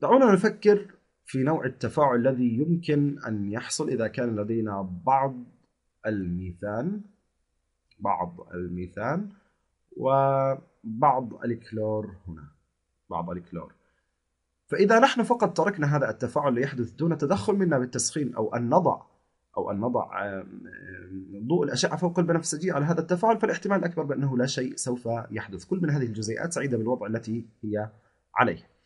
دعونا نفكر في نوع التفاعل الذي يمكن أن يحصل إذا كان لدينا بعض الميثان بعض الميثان وبعض الكلور هنا بعض الكلور فإذا نحن فقط تركنا هذا التفاعل ليحدث دون تدخل منا بالتسخين أو أن نضع أو أن نضع ضوء الأشعة فوق البنفسجية على هذا التفاعل فالاحتمال الأكبر بأنه لا شيء سوف يحدث كل من هذه الجزيئات سعيدة بالوضع التي هي عليه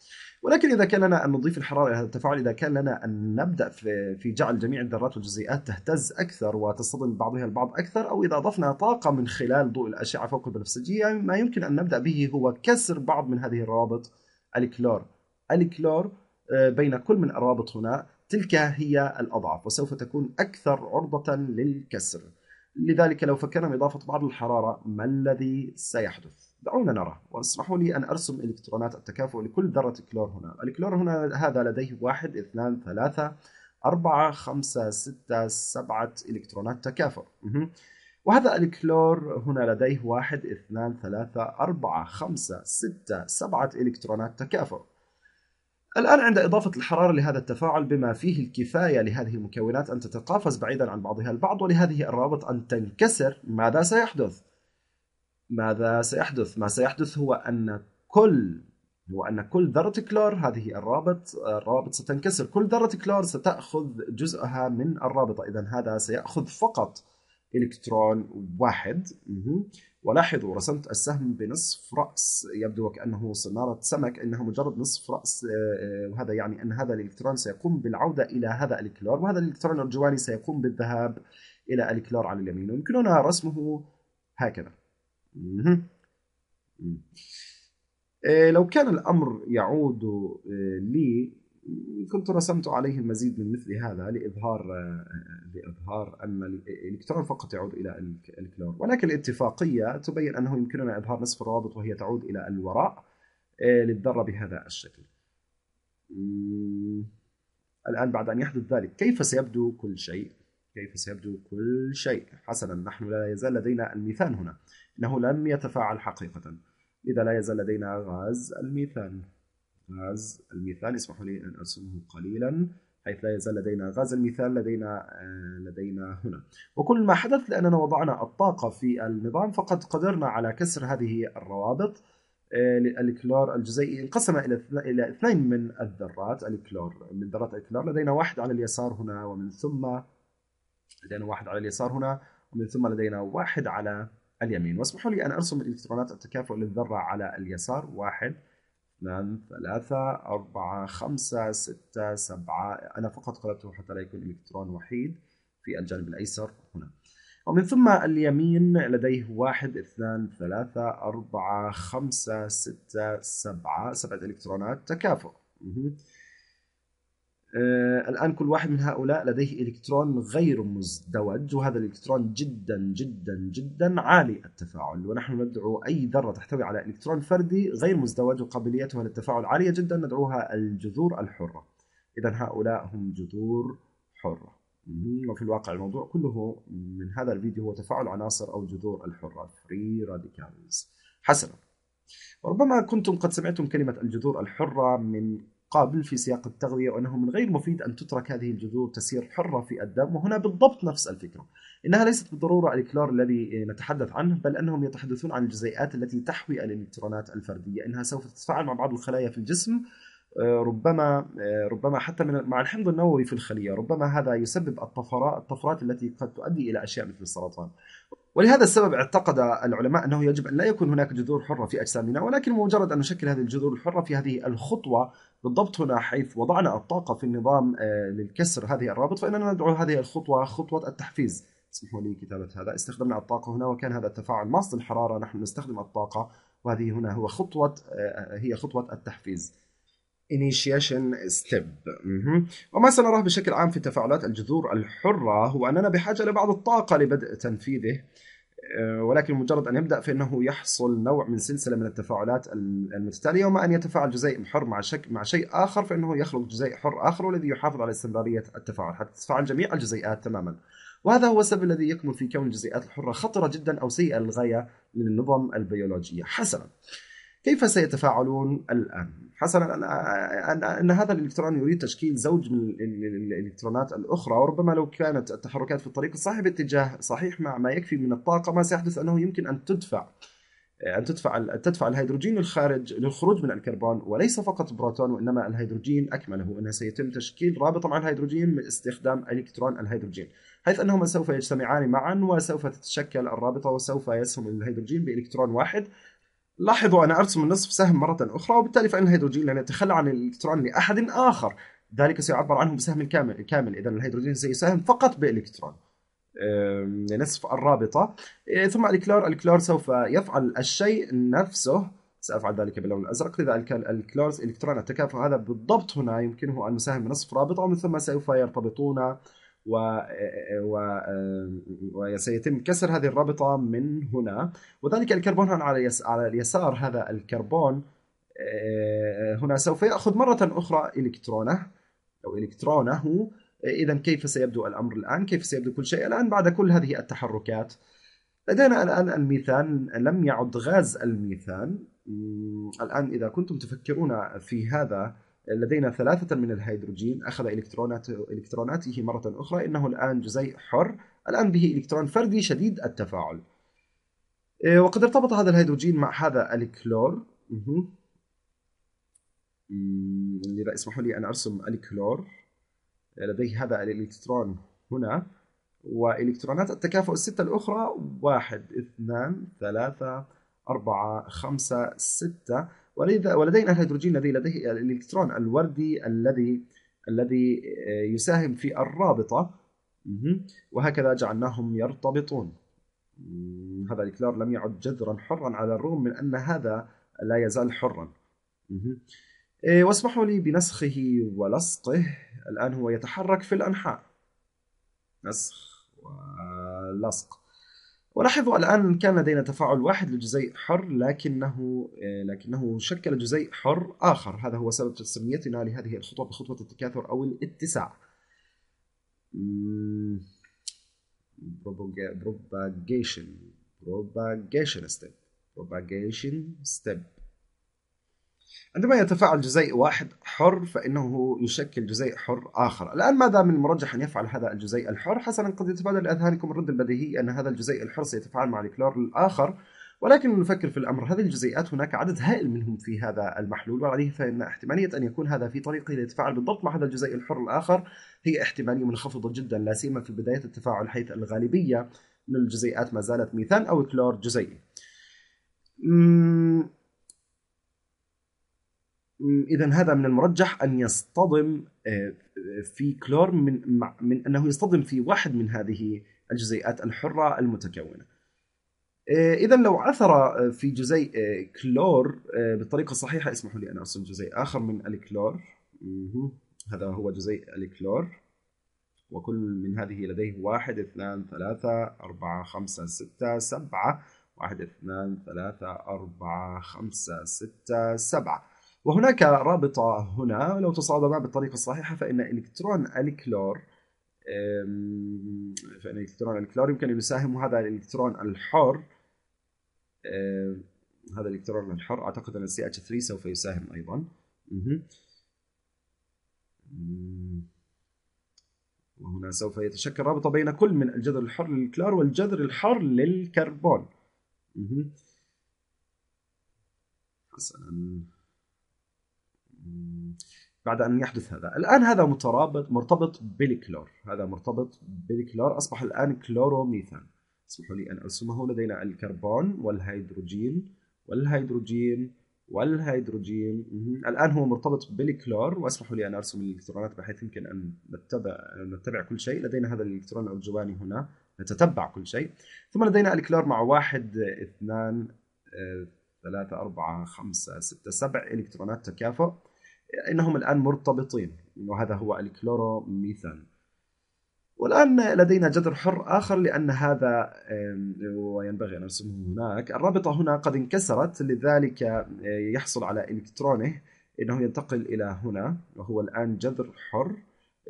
ولكن اذا كان لنا ان نضيف الحراره الى هذا التفاعل اذا كان لنا ان نبدا في في جعل جميع الذرات والجزيئات تهتز اكثر وتصطدم بعضها البعض اكثر او اذا اضفنا طاقه من خلال ضوء الاشعه فوق البنفسجيه يعني ما يمكن ان نبدا به هو كسر بعض من هذه الروابط الكلور الكلور آه، بين كل من الروابط هنا تلك هي الاضعف وسوف تكون اكثر عرضه للكسر لذلك لو فكرنا باضافه بعض الحراره ما الذي سيحدث دعونا نرى واسمحوا لي أن أرسم إلكترونات التكافؤ لكل ذرة كلور هنا الكلور هنا هذا لديه واحد اثنان ثلاثة أربعة خمسة ستة سبعة إلكترونات تكافؤ وهذا الكلور هنا لديه واحد اثنان ثلاثة أربعة خمسة ستة سبعة إلكترونات تكافؤ الآن عند إضافة الحرارة لهذا التفاعل بما فيه الكفاية لهذه المكونات أن تتقافز بعيدا عن بعضها البعض ولهذه الروابط أن تنكسر ماذا سيحدث؟ ماذا سيحدث؟ ما سيحدث هو أن كل هو أن كل ذرة كلور هذه الرابط الرابط ستنكسر كل ذرة كلور ستأخذ جزءها من الرابطة إذا هذا سيأخذ فقط إلكترون واحد ولاحظوا رسمت السهم بنصف رأس يبدو وكأنه صنارة سمك إنها مجرد نصف رأس آه، وهذا يعني أن هذا الإلكترون سيقوم بالعودة إلى هذا الكلور وهذا الإلكترون الجواني سيقوم بالذهاب إلى الكلور على اليمين ويمكننا رسمه هكذا آه، لو كان الأمر يعود آه، لي كنت رسمت عليه المزيد من مثل هذا لإظهار آه، لإظهار أن الإلكترون فقط يعود إلى الكلور ولكن الاتفاقية تبين أنه يمكننا إظهار نصف الروابط وهي تعود إلى الوراء للذرة بهذا الشكل الآن بعد أن يحدث ذلك كيف سيبدو كل شيء؟ كيف سيبدو كل شيء؟ حسنا نحن لا يزال لدينا الميثان هنا انه لم يتفاعل حقيقه إذا لا يزال لدينا غاز الميثان غاز الميثان اسمحوا لي ان ارسمه قليلا حيث لا يزال لدينا غاز الميثان لدينا آه، لدينا هنا وكل ما حدث لاننا وضعنا الطاقه في النظام فقد قدرنا على كسر هذه الروابط آه، للكلور الجزيئي انقسم الى الى اثنين من الذرات الكلور من ذرات الكلور لدينا واحد على اليسار هنا ومن ثم لدينا واحد على اليسار هنا ومن ثم لدينا واحد على اليمين واسمحوا لي أن أرسم إلكترونات التكافؤ للذرة على اليسار واحد اثنان ثلاثة أربعة خمسة ستة سبعة أنا فقط قلبته حتى لا يكون إلكترون وحيد في الجانب الأيسر هنا ومن ثم اليمين لديه واحد اثنان ثلاثة أربعة خمسة ستة سبعة سبعة إلكترونات تكافؤ آه، الآن كل واحد من هؤلاء لديه إلكترون غير مزدوج وهذا الإلكترون جدا جدا جدا عالي التفاعل ونحن ندعو أي ذرة تحتوي على إلكترون فردي غير مزدوج وقابليتها للتفاعل عالية جدا ندعوها الجذور الحرة إذا هؤلاء هم جذور حرة وفي الواقع الموضوع كله من هذا الفيديو هو تفاعل عناصر أو جذور الحرة فري راديكالز حسنا وربما كنتم قد سمعتم كلمة الجذور الحرة من قابل في سياق التغذية وأنه من غير مفيد أن تترك هذه الجذور تسير حرة في الدم وهنا بالضبط نفس الفكرة إنها ليست بالضرورة الكلور الذي نتحدث عنه بل أنهم يتحدثون عن الجزيئات التي تحوي الإلكترونات الفردية إنها سوف تتفاعل مع بعض الخلايا في الجسم آه، ربما آه، ربما حتى من مع الحمض النووي في الخليه، ربما هذا يسبب الطفرات الطفرات التي قد تؤدي الى اشياء مثل السرطان. ولهذا السبب اعتقد العلماء انه يجب ان لا يكون هناك جذور حره في اجسامنا ولكن مجرد ان نشكل هذه الجذور الحره في هذه الخطوه بالضبط هنا حيث وضعنا الطاقة في النظام آه، للكسر هذه الرابط فإننا ندعو هذه الخطوة خطوة التحفيز اسمحوا لي كتابة هذا استخدمنا الطاقة هنا وكان هذا التفاعل مصدر الحرارة نحن نستخدم الطاقة وهذه هنا هو خطوة آه، هي خطوة التحفيز initiation step وما سنراه بشكل عام في تفاعلات الجذور الحرة هو أننا بحاجة لبعض الطاقة لبدء تنفيذه آه، ولكن مجرد ان يبدا فانه يحصل نوع من سلسله من التفاعلات المتتاليه وما ان يتفاعل جزيء حر مع شك مع شيء اخر فانه يخلق جزيء حر اخر والذي يحافظ على استمراريه التفاعل حتى تتفاعل جميع الجزيئات تماما. وهذا هو السبب الذي يكمن في كون الجزيئات الحره خطره جدا او سيئه للغايه للنظم البيولوجيه. حسنا. كيف سيتفاعلون الآن؟ حسنا أن هذا الإلكترون يريد تشكيل زوج من الإلكترونات الأخرى وربما لو كانت التحركات في الطريق الصحيح باتجاه صحيح مع ما يكفي من الطاقة ما سيحدث أنه يمكن أن تدفع أن تدفع تدفع الهيدروجين للخارج للخروج من الكربون وليس فقط بروتون وإنما الهيدروجين أكمله أنه سيتم تشكيل رابطة مع الهيدروجين باستخدام إلكترون الهيدروجين حيث أنهما سوف يجتمعان معا وسوف تتشكل الرابطة وسوف يسهم الهيدروجين بإلكترون واحد لاحظوا أنا أرسم النصف سهم مرة أخرى وبالتالي فإن الهيدروجين لن يتخلى عن الإلكترون لأحد آخر ذلك سيعبر عنه بسهم كامل كامل إذا الهيدروجين سيساهم فقط بإلكترون نصف الرابطة آه، ثم الكلور الكلور سوف يفعل الشيء نفسه سأفعل ذلك باللون الأزرق لذا الكلورز إلكترون التكافؤ هذا بالضبط هنا يمكنه أن يساهم بنصف رابطة ومن ثم سوف يرتبطون و, و... وسيتم كسر هذه الرابطة من هنا وذلك الكربون هنا على, يس... على اليسار هذا الكربون آه، هنا سوف يأخذ مرة أخرى إلكترونه أو إلكترونه إذا كيف سيبدو الأمر الآن كيف سيبدو كل شيء الآن بعد كل هذه التحركات لدينا الآن الميثان لم يعد غاز الميثان الآن إذا كنتم تفكرون في هذا لدينا ثلاثة من الهيدروجين أخذ إلكترونات إلكتروناته مرة أخرى إنه الآن جزيء حر الآن به إلكترون فردي شديد التفاعل إيه، وقد ارتبط هذا الهيدروجين مع هذا الكلور لذا اسمحوا لي أن أرسم الكلور لدي هذا الإلكترون هنا وإلكترونات التكافؤ الستة الأخرى واحد اثنان ثلاثة أربعة خمسة ستة ولدينا الهيدروجين الذي لديه الالكترون الوردي الذي الذي آه، يساهم في الرابطه وهكذا جعلناهم يرتبطون هذا الكلور لم يعد جذرا حرا على الرغم من ان هذا لا يزال حرا إيه، واسمحوا لي بنسخه ولصقه الان هو يتحرك في الانحاء نسخ ولصق ولاحظوا الآن كان لدينا تفاعل واحد لجزيء حر لكنه آه، لكنه شكل جزيء حر آخر هذا هو سبب تسميتنا لهذه الخطوة بخطوة التكاثر أو الاتساع propagation propagation step propagation step عندما يتفاعل جزيء واحد حر فإنه يشكل جزيء حر آخر الآن ماذا من المرجح أن يفعل هذا الجزيء الحر؟ حسنا قد يتبادر لأذهانكم الرد البديهي أن هذا الجزيء الحر سيتفاعل مع الكلور الآخر ولكن نفكر في الأمر هذه الجزيئات هناك عدد هائل منهم في هذا المحلول وعليه فإن احتمالية أن يكون هذا في طريقه ليتفاعل بالضبط مع هذا الجزيء الحر الآخر هي احتمالية منخفضة جدا لا سيما في بداية التفاعل حيث الغالبية من الجزيئات ما زالت ميثان أو كلور جزيئي اذا هذا من المرجح ان يصطدم آه، في كلور من من انه يصطدم في واحد من هذه الجزيئات الحره المتكونه. آه، اذا لو عثر آه، في جزيء كلور بالطريقه الصحيحه اسمحوا لي ان ارسم جزيء اخر من الكلور هذا هو جزيء الكلور وكل من هذه لديه واحد اثنان ثلاثة أربعة خمسة ستة سبعة واحد اثنان ثلاثة أربعة خمسة ستة سبعة وهناك رابطة هنا لو تصادما بالطريقة الصحيحة فإن إلكترون الكلور فإن إلكترون الكلور يمكن أن يساهم هذا الإلكترون الحر هذا الإلكترون الحر أعتقد أن CH3 سوف يساهم أيضا وهنا سوف يتشكل رابطة بين كل من الجذر الحر للكلور والجذر الحر للكربون حسنا بعد ان يحدث هذا الان هذا مترابط مرتبط بالكلور هذا مرتبط بالكلور اصبح الان كلوروميثان اسمحوا لي ان ارسمه لدينا الكربون والهيدروجين والهيدروجين والهيدروجين الان هو مرتبط بالكلور واسمحوا لي ان ارسم الالكترونات بحيث يمكن ان نتبع نتبع كل شيء لدينا هذا الالكترون الجواني هنا نتتبع كل شيء ثم لدينا الكلور مع واحد اثنان آه، ثلاثة أربعة خمسة ستة سبع إلكترونات تكافؤ انهم الان مرتبطين وهذا هو الكلوروميثان والآن لدينا جذر حر آخر لأن هذا وينبغي أن أرسمه هناك الرابطة هنا قد انكسرت لذلك آه، يحصل على إلكترونه أنه ينتقل إلى هنا وهو الآن جذر حر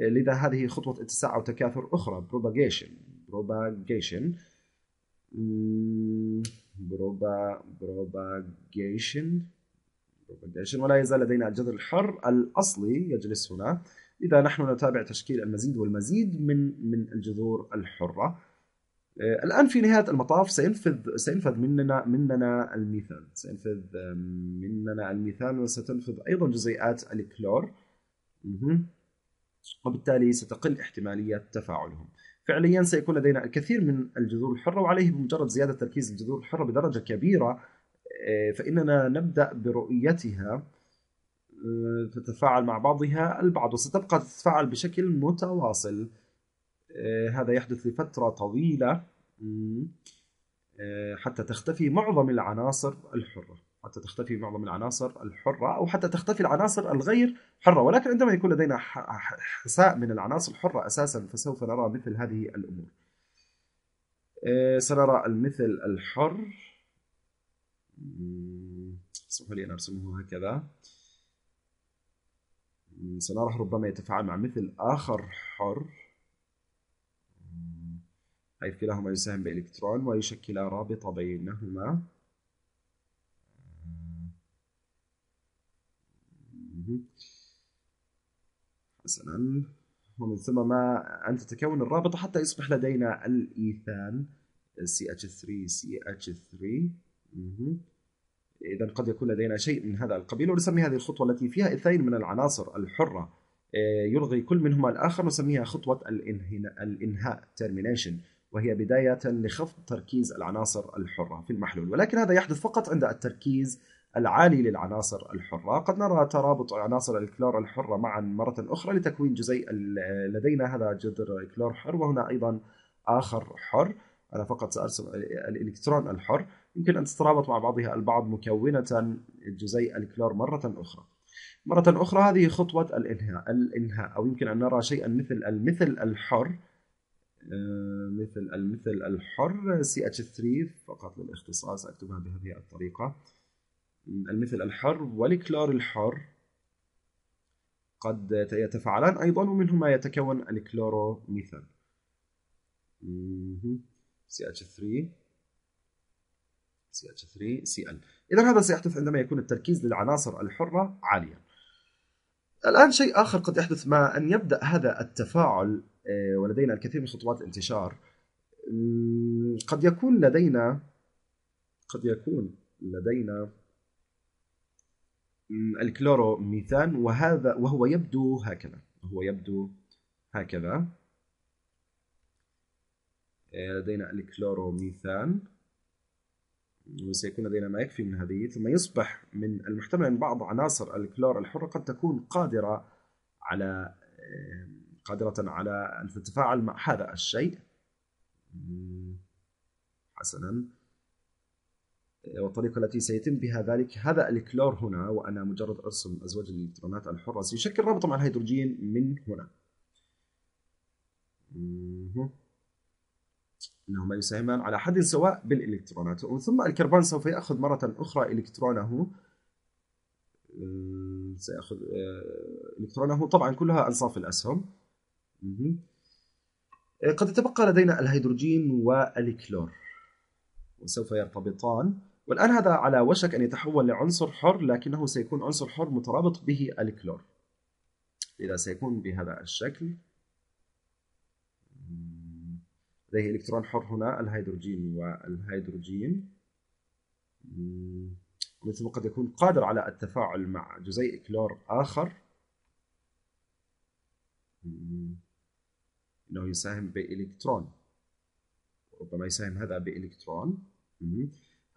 لذا هذه خطوة اتساع أو تكاثر أخرى بروباجيشن بروباجيشن بروبا propagation propagation ولا يزال لدينا الجذر الحر الأصلي يجلس هنا إذا نحن نتابع تشكيل المزيد والمزيد من من الجذور الحرة آه، الآن في نهاية المطاف سينفذ سينفذ مننا مننا الميثان سينفذ مننا الميثان وستنفذ أيضا جزيئات الكلور وبالتالي ستقل احتمالية تفاعلهم فعليا سيكون لدينا الكثير من الجذور الحرة وعليه بمجرد زيادة تركيز الجذور الحرة بدرجة كبيرة آه، فإننا نبدأ برؤيتها آه، تتفاعل مع بعضها البعض وستبقى تتفاعل بشكل متواصل آه، هذا يحدث لفترة طويلة حتى تختفي معظم العناصر الحرة حتى تختفي معظم العناصر الحرة أو حتى تختفي العناصر الغير حرة ولكن عندما يكون لدينا حساء من العناصر الحرة أساسا فسوف نرى مثل هذه الأمور سنرى المثل الحر اسمحوا لي أن أرسمه هكذا سنراه ربما يتفاعل مع مثل آخر حر حيث كلاهما يساهم بإلكترون ويشكل رابطة بينهما حسنا ومن ثم ما أن تتكون الرابطة حتى يصبح لدينا الإيثان CH3 CH3 إذا قد يكون لدينا شيء من هذا القبيل ونسمي هذه الخطوة التي فيها اثنين من العناصر الحرة آه، يلغي كل منهما الآخر نسميها خطوة الإنهاء termination وهي بداية لخفض تركيز العناصر الحرة في المحلول ولكن هذا يحدث فقط عند التركيز العالي للعناصر الحرة قد نرى ترابط عناصر الكلور الحرة معا مرة أخرى لتكوين جزيء لدينا هذا جذر كلور حر وهنا أيضا آخر حر أنا فقط سأرسم الإلكترون الحر يمكن أن تترابط مع بعضها البعض مكونة جزيء الكلور مرة أخرى مرة أخرى هذه خطوة الإنهاء الإنهاء أو يمكن أن نرى شيئا مثل المثل الحر آه، مثل المثل الحر CH3 فقط للاختصاص أكتبها بهذه الطريقة المثل الحر والكلور الحر قد يتفاعلان أيضا ومنهما يتكون ميثان CH3 CH3 Cl إذا هذا سيحدث عندما يكون التركيز للعناصر الحرة عاليا الآن شيء آخر قد يحدث ما أن يبدأ هذا التفاعل آه، ولدينا الكثير من خطوات الانتشار قد يكون لدينا قد يكون لدينا الكلوروميثان وهذا وهو يبدو هكذا هو يبدو هكذا لدينا الكلوروميثان وسيكون لدينا ما يكفي من هذه ثم يصبح من المحتمل أن بعض عناصر الكلور الحرة قد تكون قادرة على آه، قادرة على أن تتفاعل مع هذا الشيء حسنا والطريقة التي سيتم بها ذلك هذا الكلور هنا وأنا مجرد أرسم أزواج الإلكترونات الحرة سيشكل رابطة مع الهيدروجين من هنا أنهما يساهمان على حد سواء بالإلكترونات ثم الكربون سوف يأخذ مرة أخرى إلكترونه أمم، سيأخذ آه، إلكترونه طبعا كلها أنصاف الأسهم أمم. آه، قد يتبقى لدينا الهيدروجين والكلور وسوف يرتبطان والآن هذا على وشك أن يتحول لعنصر حر لكنه سيكون عنصر حر مترابط به الكلور إذا سيكون بهذا الشكل لديه إلكترون حر هنا الهيدروجين والهيدروجين مثل قد يكون قادر على التفاعل مع جزيء كلور آخر أنه يساهم بإلكترون ربما يساهم هذا بإلكترون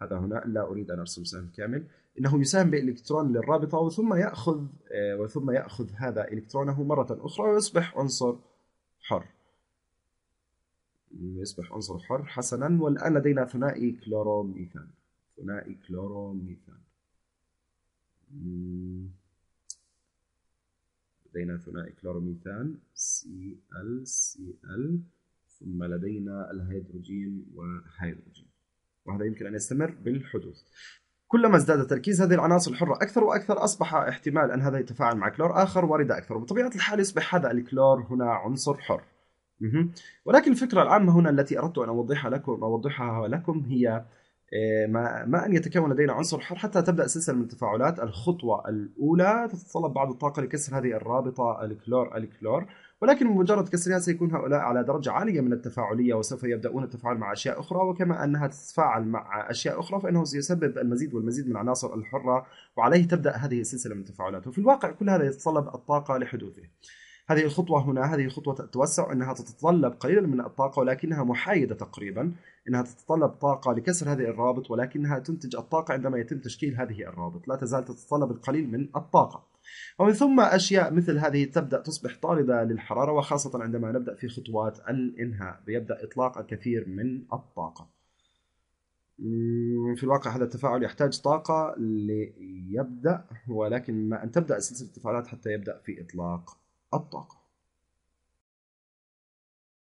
هذا هنا لا أريد أن أرسم سهم كامل انه يساهم بالكترون للرابطه وثم ياخذ آه، وثم ياخذ هذا الكترونه مره اخرى ويصبح عنصر حر يصبح عنصر حر حسنا والآن لدينا ثنائي كلوروميثان ثنائي كلوروميثان لدينا ثنائي كلوروميثان CL CL ثم لدينا الهيدروجين وهيدروجين وهذا يمكن أن يستمر بالحدوث كلما ازداد تركيز هذه العناصر الحرة أكثر وأكثر أصبح احتمال أن هذا يتفاعل مع كلور آخر واردة أكثر وبطبيعة الحال يصبح هذا الكلور هنا عنصر حر ولكن الفكرة العامة هنا التي أردت أن أوضحها لكم أوضحها لكم هي آه، ما, ما أن يتكون لدينا عنصر حر حتى تبدأ سلسلة من التفاعلات الخطوة الأولى تتطلب بعض الطاقة لكسر هذه الرابطة الكلور الكلور ولكن بمجرد كسرها سيكون هؤلاء على درجة عالية من التفاعلية وسوف يبدأون التفاعل مع أشياء أخرى وكما أنها تتفاعل مع أشياء أخرى فإنه سيسبب المزيد والمزيد من العناصر الحرة وعليه تبدأ هذه السلسلة من التفاعلات وفي الواقع كل هذا يتطلب الطاقة لحدوثه هذه الخطوة هنا هذه خطوة التوسع أنها تتطلب قليلا من الطاقة ولكنها محايدة تقريبا أنها تتطلب طاقة لكسر هذه الرابط ولكنها تنتج الطاقة عندما يتم تشكيل هذه الرابط لا تزال تتطلب القليل من الطاقة ومن ثم أشياء مثل هذه تبدأ تصبح طاردة للحرارة وخاصة عندما نبدأ في خطوات الإنهاء بيبدأ إطلاق الكثير من الطاقة في الواقع هذا التفاعل يحتاج طاقة ليبدأ ولكن ما أن تبدأ سلسلة التفاعلات حتى يبدأ في إطلاق الطاقة